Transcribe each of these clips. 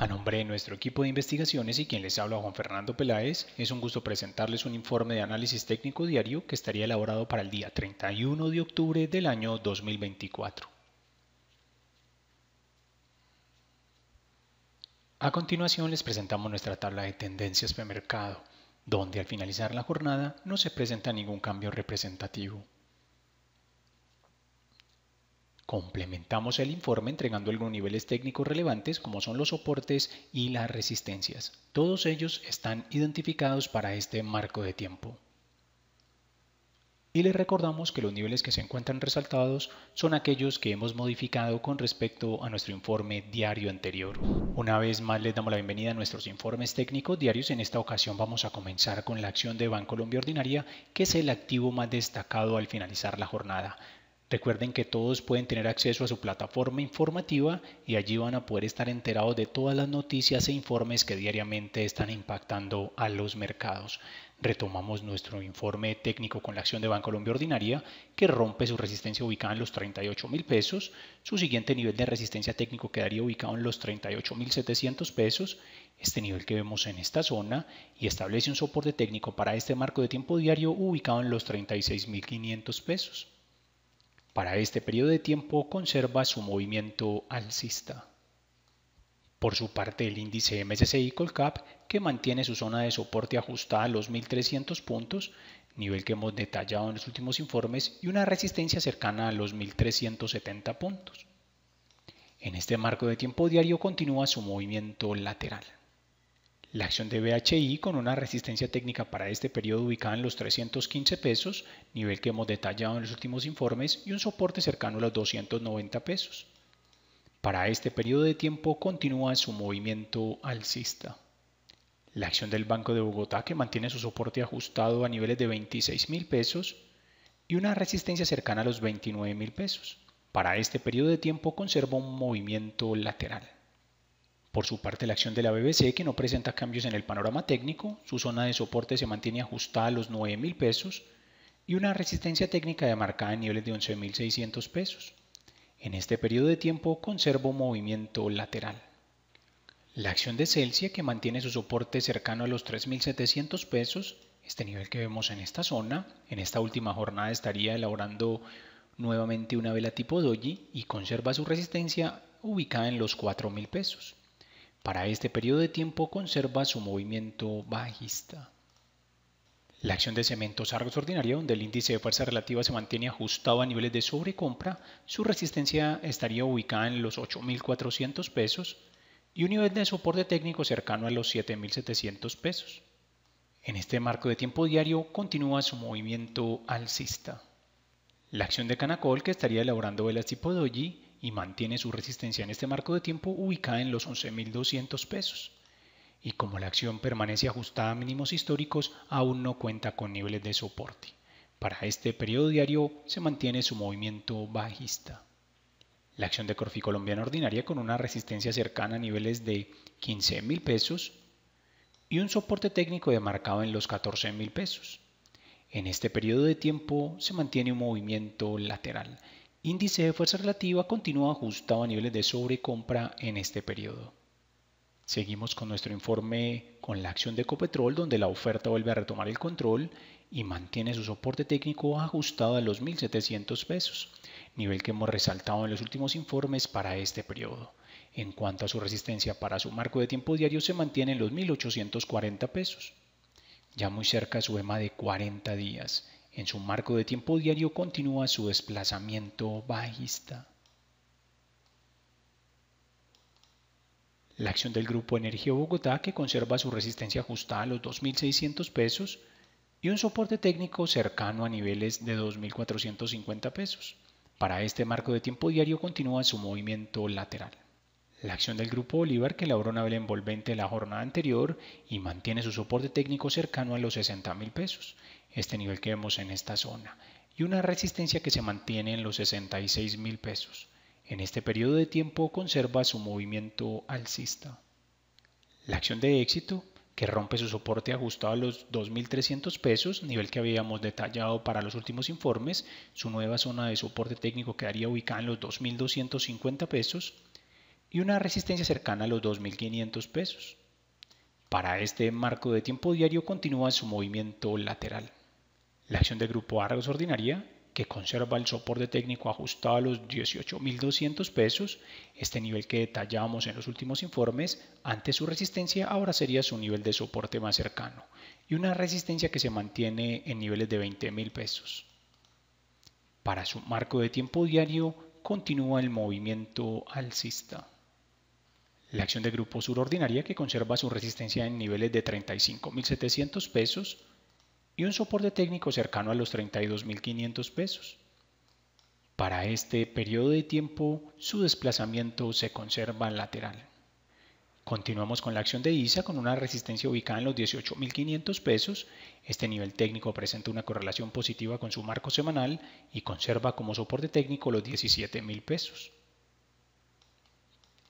A nombre de nuestro equipo de investigaciones y quien les habla Juan Fernando Peláez, es un gusto presentarles un informe de análisis técnico diario que estaría elaborado para el día 31 de octubre del año 2024. A continuación les presentamos nuestra tabla de tendencias de mercado, donde al finalizar la jornada no se presenta ningún cambio representativo. Complementamos el informe entregando algunos niveles técnicos relevantes como son los soportes y las resistencias. Todos ellos están identificados para este marco de tiempo. Y les recordamos que los niveles que se encuentran resaltados son aquellos que hemos modificado con respecto a nuestro informe diario anterior. Una vez más les damos la bienvenida a nuestros informes técnicos diarios. En esta ocasión vamos a comenzar con la acción de Bancolombia Ordinaria, que es el activo más destacado al finalizar la jornada. Recuerden que todos pueden tener acceso a su plataforma informativa y allí van a poder estar enterados de todas las noticias e informes que diariamente están impactando a los mercados. Retomamos nuestro informe técnico con la acción de Bancolombia Ordinaria, que rompe su resistencia ubicada en los 38 mil pesos. Su siguiente nivel de resistencia técnico quedaría ubicado en los 38 mil 700 pesos, este nivel que vemos en esta zona, y establece un soporte técnico para este marco de tiempo diario ubicado en los 36 mil 500 pesos. Para este periodo de tiempo conserva su movimiento alcista. Por su parte, el índice MSCI Colcap, que mantiene su zona de soporte ajustada a los 1300 puntos, nivel que hemos detallado en los últimos informes, y una resistencia cercana a los 1370 puntos. En este marco de tiempo diario continúa su movimiento lateral. La acción de BHI con una resistencia técnica para este periodo ubicada en los 315 pesos, nivel que hemos detallado en los últimos informes, y un soporte cercano a los 290 pesos. Para este periodo de tiempo continúa su movimiento alcista. La acción del Banco de Bogotá que mantiene su soporte ajustado a niveles de 26 mil pesos y una resistencia cercana a los 29 mil pesos. Para este periodo de tiempo conserva un movimiento lateral. Por su parte, la acción de la BBC, que no presenta cambios en el panorama técnico, su zona de soporte se mantiene ajustada a los 9.000 pesos y una resistencia técnica demarcada en niveles de 11.600 pesos. En este periodo de tiempo conservo movimiento lateral. La acción de Celsius, que mantiene su soporte cercano a los 3.700 pesos, este nivel que vemos en esta zona, en esta última jornada estaría elaborando nuevamente una vela tipo doji y conserva su resistencia ubicada en los 4.000 pesos. Para este periodo de tiempo conserva su movimiento bajista. La acción de cementos Argos ordinario, donde el índice de fuerza relativa se mantiene ajustado a niveles de sobrecompra, su resistencia estaría ubicada en los 8.400 pesos y un nivel de soporte técnico cercano a los 7.700 pesos. En este marco de tiempo diario continúa su movimiento alcista. La acción de Canacol, que estaría elaborando velas tipo doji, y mantiene su resistencia en este marco de tiempo ubicada en los 11.200 pesos. Y como la acción permanece ajustada a mínimos históricos, aún no cuenta con niveles de soporte. Para este periodo diario se mantiene su movimiento bajista. La acción de Corfi Colombiana Ordinaria con una resistencia cercana a niveles de 15 pesos y un soporte técnico demarcado en los 14.000 pesos. En este periodo de tiempo se mantiene un movimiento lateral índice de fuerza relativa continúa ajustado a niveles de sobrecompra en este periodo. Seguimos con nuestro informe con la acción de Copetrol, donde la oferta vuelve a retomar el control y mantiene su soporte técnico ajustado a los 1.700 pesos, nivel que hemos resaltado en los últimos informes para este periodo. En cuanto a su resistencia para su marco de tiempo diario, se mantiene en los 1.840 pesos, ya muy cerca su EMA de 40 días en su marco de tiempo diario continúa su desplazamiento bajista. La acción del Grupo Energía Bogotá, que conserva su resistencia ajustada a los 2.600 pesos y un soporte técnico cercano a niveles de 2.450 pesos. Para este marco de tiempo diario continúa su movimiento lateral. La acción del Grupo Bolívar, que elaboró una vela envolvente la jornada anterior y mantiene su soporte técnico cercano a los 60.000 pesos este nivel que vemos en esta zona, y una resistencia que se mantiene en los 66 mil pesos. En este periodo de tiempo conserva su movimiento alcista. La acción de éxito, que rompe su soporte ajustado a los 2.300 pesos, nivel que habíamos detallado para los últimos informes, su nueva zona de soporte técnico quedaría ubicada en los 2.250 pesos y una resistencia cercana a los 2.500 pesos. Para este marco de tiempo diario continúa su movimiento lateral. La acción de grupo Argos Ordinaria, que conserva el soporte técnico ajustado a los 18.200 pesos, este nivel que detallamos en los últimos informes, ante su resistencia ahora sería su nivel de soporte más cercano y una resistencia que se mantiene en niveles de 20.000 pesos. Para su marco de tiempo diario, continúa el movimiento alcista. La acción de grupo Sur Ordinaria, que conserva su resistencia en niveles de 35.700 pesos, y un soporte técnico cercano a los 32.500 pesos. Para este periodo de tiempo, su desplazamiento se conserva lateral. Continuamos con la acción de ISA con una resistencia ubicada en los 18.500 pesos. Este nivel técnico presenta una correlación positiva con su marco semanal y conserva como soporte técnico los 17.000 pesos.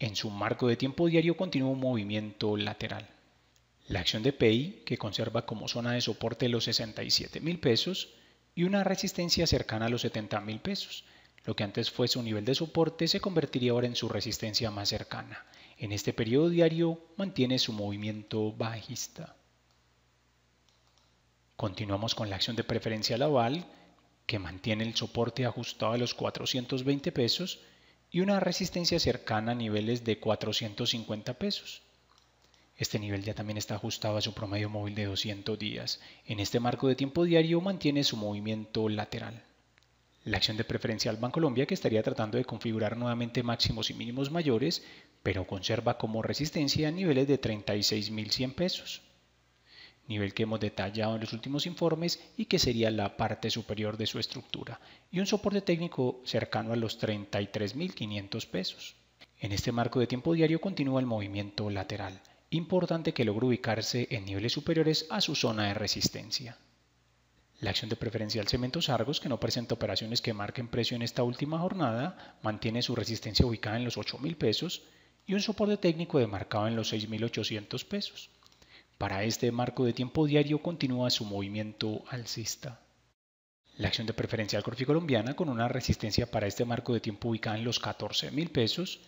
En su marco de tiempo diario continúa un movimiento lateral la acción de PI que conserva como zona de soporte los 67 mil pesos y una resistencia cercana a los 70 mil pesos. Lo que antes fue su nivel de soporte se convertiría ahora en su resistencia más cercana. En este periodo diario mantiene su movimiento bajista. Continuamos con la acción de preferencia laval que mantiene el soporte ajustado a los 420 pesos y una resistencia cercana a niveles de 450 pesos. Este nivel ya también está ajustado a su promedio móvil de 200 días. En este marco de tiempo diario mantiene su movimiento lateral. La acción de preferencia al Colombia que estaría tratando de configurar nuevamente máximos y mínimos mayores, pero conserva como resistencia niveles de 36.100 pesos. Nivel que hemos detallado en los últimos informes y que sería la parte superior de su estructura, y un soporte técnico cercano a los 33.500 pesos. En este marco de tiempo diario continúa el movimiento lateral importante que logre ubicarse en niveles superiores a su zona de resistencia. La acción de preferencial Cementos Argos, que no presenta operaciones que marquen precio en esta última jornada, mantiene su resistencia ubicada en los 8.000 pesos y un soporte técnico demarcado en los 6.800 pesos. Para este marco de tiempo diario continúa su movimiento alcista. La acción de preferencial Corfi Colombiana con una resistencia para este marco de tiempo ubicada en los 14.000 pesos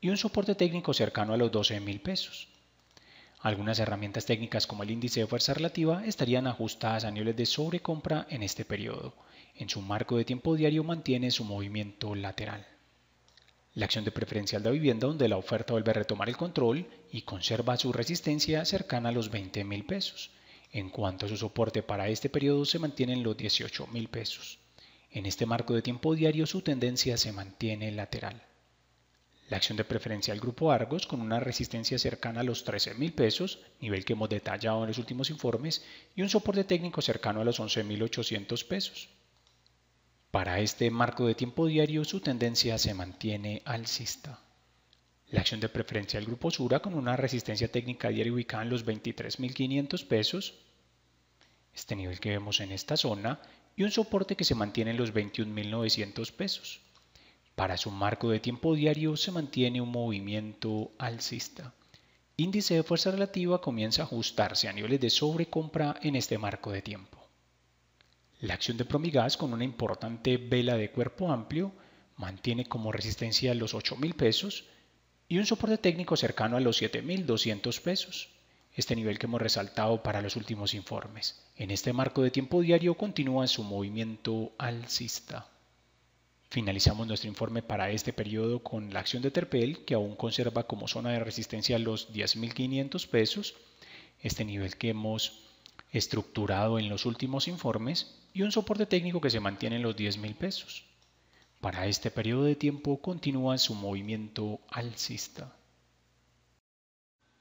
y un soporte técnico cercano a los 12.000 pesos. Algunas herramientas técnicas como el índice de fuerza relativa estarían ajustadas a niveles de sobrecompra en este periodo. En su marco de tiempo diario mantiene su movimiento lateral. La acción de preferencial de vivienda donde la oferta vuelve a retomar el control y conserva su resistencia cercana a los 20 mil pesos. En cuanto a su soporte para este periodo se mantienen los 18 mil pesos. En este marco de tiempo diario su tendencia se mantiene lateral. La acción de preferencia del grupo Argos con una resistencia cercana a los 13.000 pesos, nivel que hemos detallado en los últimos informes, y un soporte técnico cercano a los 11.800 pesos. Para este marco de tiempo diario su tendencia se mantiene alcista. La acción de preferencia del grupo Sura con una resistencia técnica diaria ubicada en los 23.500 pesos, este nivel que vemos en esta zona, y un soporte que se mantiene en los 21.900 pesos. Para su marco de tiempo diario se mantiene un movimiento alcista. Índice de fuerza relativa comienza a ajustarse a niveles de sobrecompra en este marco de tiempo. La acción de Promigas con una importante vela de cuerpo amplio mantiene como resistencia los 8.000 pesos y un soporte técnico cercano a los 7.200 pesos, este nivel que hemos resaltado para los últimos informes. En este marco de tiempo diario continúa su movimiento alcista. Finalizamos nuestro informe para este periodo con la acción de Terpel, que aún conserva como zona de resistencia los 10.500 pesos, este nivel que hemos estructurado en los últimos informes, y un soporte técnico que se mantiene en los 10.000 pesos. Para este periodo de tiempo continúa su movimiento alcista.